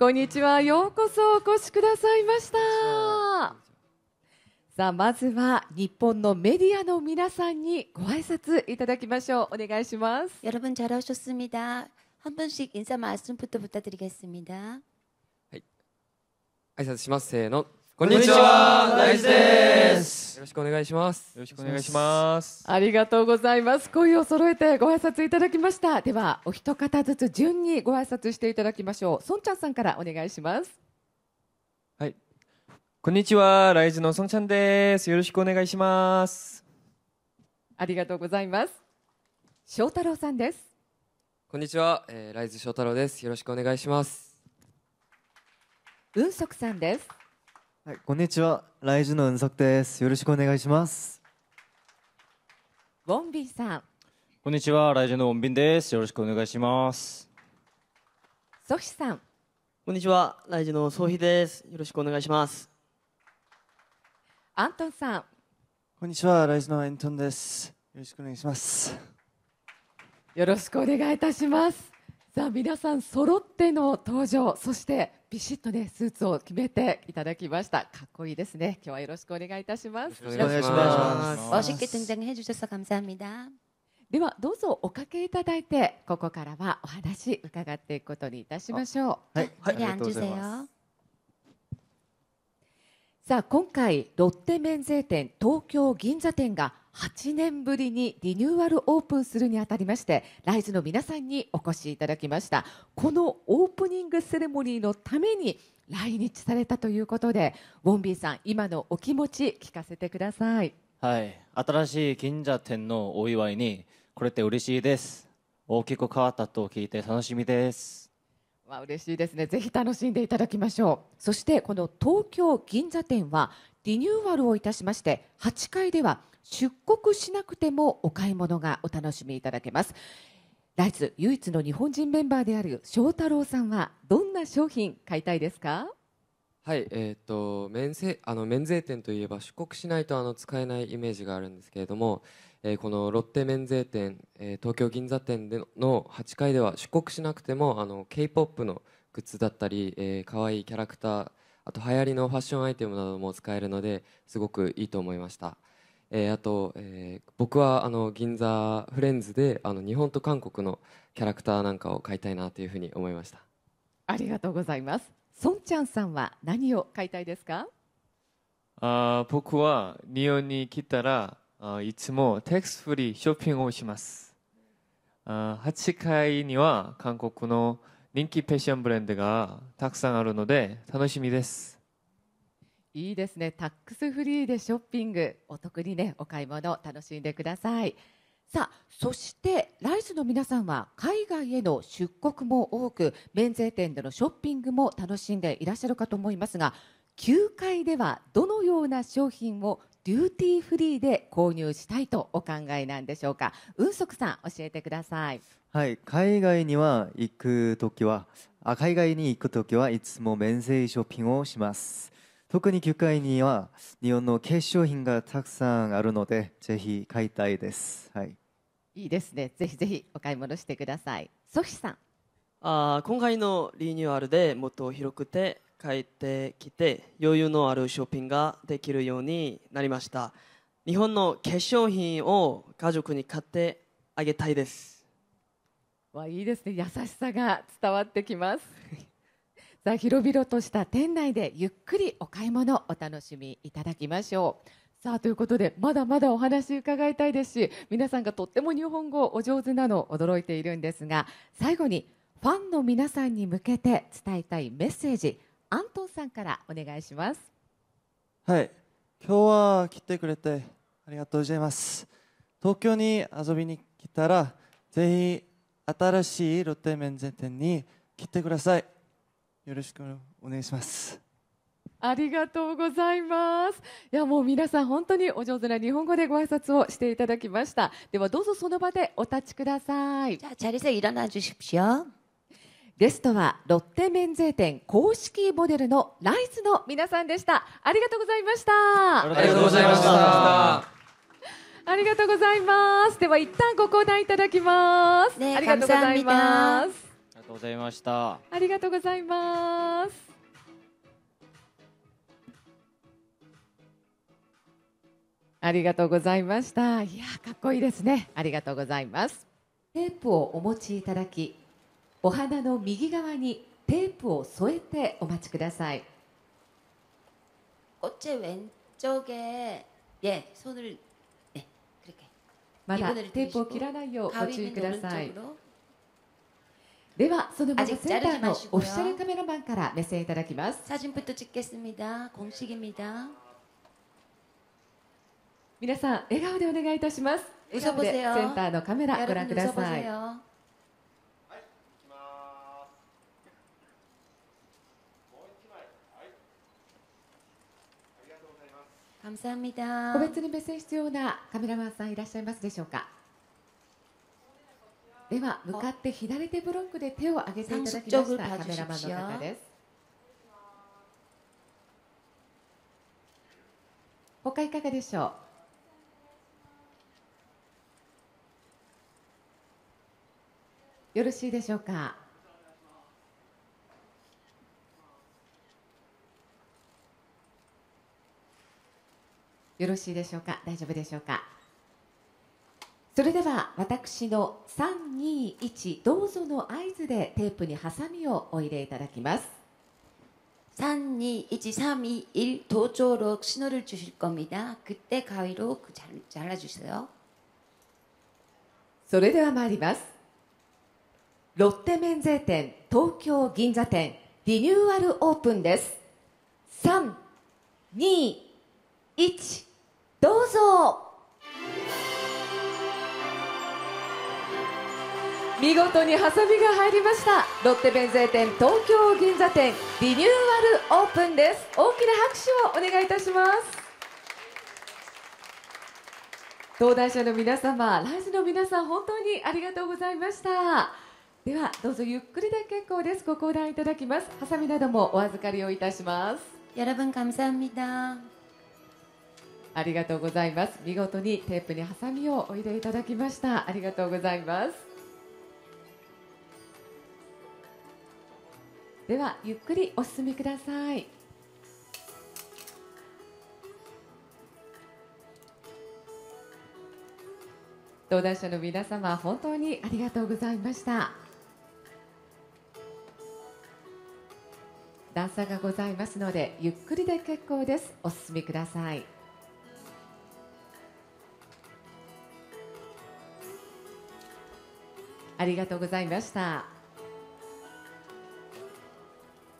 こんにちは。ようこそお越しくださいました。さあ、まずは日本のメディアの皆さんにご挨拶いただきましょう。お願いします。여러분잘오셨습니 다。 한분씩인사말씀부터부탁드리겠습니 다。 はい。挨拶します。せーの。こんにちは、ナイスです。よろしくお願いします。よろしくお願いします。ありがとうございます。声を揃えてご挨拶いただきました。では、お一方ずつ順にご挨拶していただきましょう。孫ちゃんさんからお願いします。はい。こんにちは、ライズの孫ちゃんです。よろしくお願いします。ありがとうございます。翔太郎さんです。こんにちは、えー、ライズ翔太郎です。よろしくお願いします。うんそくさんです。はい、こんにちは。ライジのうんさくです。よろしくお願いします。ウォンビンさん。こんにちは。ライジのウォンビンです。よろしくお願いします。ソヒさん。こんにちは。ライジのソヒです。よろしくお願いします。アントンさん。こんにちは。ライジのアントンです。よろしくお願いします。よろしくお願いいたします。さあ皆さん揃っての登場、そしてビシッとねスーツを決めていただきました。かっこいいですね。今日はよろしくお願いいたします。よろしくお願いします。멋있게등장해주셔서감사합니 다。 ではどうぞおかけいただいてここからはお話伺っていくことにいたしましょう。はい、はい、ありがとうございます。さあ今回ロッテ免税店東京銀座店が8年ぶりにリニューアルオープンするにあたりましてライズの皆さんにお越しいただきましたこのオープニングセレモニーのために来日されたということでウォンビーさん今のお気持ち聞かせてくださいはい新しい銀座店のお祝いにこれって嬉しいです大きく変わったと聞いて楽しみですまあ、嬉しいですね。ぜひ楽しんでいただきましょう。そしてこの東京銀座店はリニューアルをいたしまして8階では出国しなくてもお買い物がお楽しみいただけますライ唯一の日本人メンバーである翔太郎さんはどんな商品買いたいですかはいえーと、と免税あの免税店といえば出国しないとあの使えないイメージがあるんですけれども、えー、このロッテ免税店、えー、東京銀座店での8階では出国しなくてもあの k p o p のグッズだったり、えー、可愛いキャラクターあと流行りのファッションアイテムなども使えるのですごくいいと思いました。えー、あと、えー、僕はあの銀座フレンズであの日本と韓国のキャラクターなんかを買いたいなというふうに思いましたありがとうございますソンちゃんさんは何を買いたいですかあ僕は日本に来たらあいつもテックスフリーショッピングをしますあ8階には韓国の人気ファッションブランドがたくさんあるので楽しみですいいですねタックスフリーでショッピングお得にねお買い物楽しんでくださいさあそしてライスの皆さんは海外への出国も多く免税店でのショッピングも楽しんでいらっしゃるかと思いますが9階ではどのような商品をデューティーフリーで購入したいとお考えなんでしょうか運足さん教えてくださいはい海外には行く時はあ海外に行くときはいつも免税ショッピングをします特に魚介には日本の化粧品がたくさんあるのでぜひ買いたいです、はい、いいですねぜひぜひお買い物してくださいソフィさんあ今回のリニューアルでもっと広くて帰ってきて余裕のあるショッピングができるようになりました日本の化粧品を家族に買ってあげたいですわいいですね優しさが伝わってきますさあ広々とした店内でゆっくりお買い物お楽しみいただきましょうさあということでまだまだお話伺いたいですし皆さんがとっても日本語お上手なの驚いているんですが最後にファンの皆さんに向けて伝えたいメッセージアントンさんからお願いしますはい今日は来てくれてありがとうございます東京に遊びに来たらぜひ新しい露天面前店に来てくださいよろしくお願いしますありがとうございますいやもう皆さん本当にお上手な日本語でご挨拶をしていただきましたではどうぞその場でお立ちくださいじゃあチャリセ일어나주십시오ゲストはロッテ免税店公式モデルのライスの皆さんでしたありがとうございましたありがとうございましたありがとうございます。では一旦ご交代いただきます。ね、ありがとうございます。とうございましたありがとうございますありがとうございましたいやかっこいいですねありがとうございますテープをお持ちいただきお花の右側にテープを添えてお待ちください꽃의왼쪽에예손을네그렇게まだテープを切らないようご注意ください。ではそのままセンターのオフィシャルカメラマンから目線いただきます。사진부터찍겠습니다공식입니다皆さん笑顔でお願いいたします。笑顔でセンターのカメラご覧ください。個別に目線必要なカメラマンさんいらっしゃいますでしょうか。では向かって左手ブロックで手を上げていただきましたカメラマンの方です。他いかがでしょう。よろしいでしょうか。よろしいでしょうか。大丈夫でしょうか。それでは私の321どうぞの合図でテープにハサミをお入れいただきます32131도조록신호를주실겁니다그때가위로잘잘라주세요それでは参ります。ロッテ免税店東京銀座店リニューアルオープンです。3、2、1、どうぞ見事にハサミが入りましたロッテ弁税店東京銀座店リニューアルオープンです大きな拍手をお願いいたします登壇者の皆様来イの皆さん本当にありがとうございましたではどうぞゆっくりで結構ですご講談いただきますハサミなどもお預かりをいたします여러분감사합니다ありがとうございます見事にテープにハサミをお入れいただきましたありがとうございますではゆっくりお進みください登壇者の皆様本当にありがとうございました段差がございますのでゆっくりで結構ですお進みくださいありがとうございました。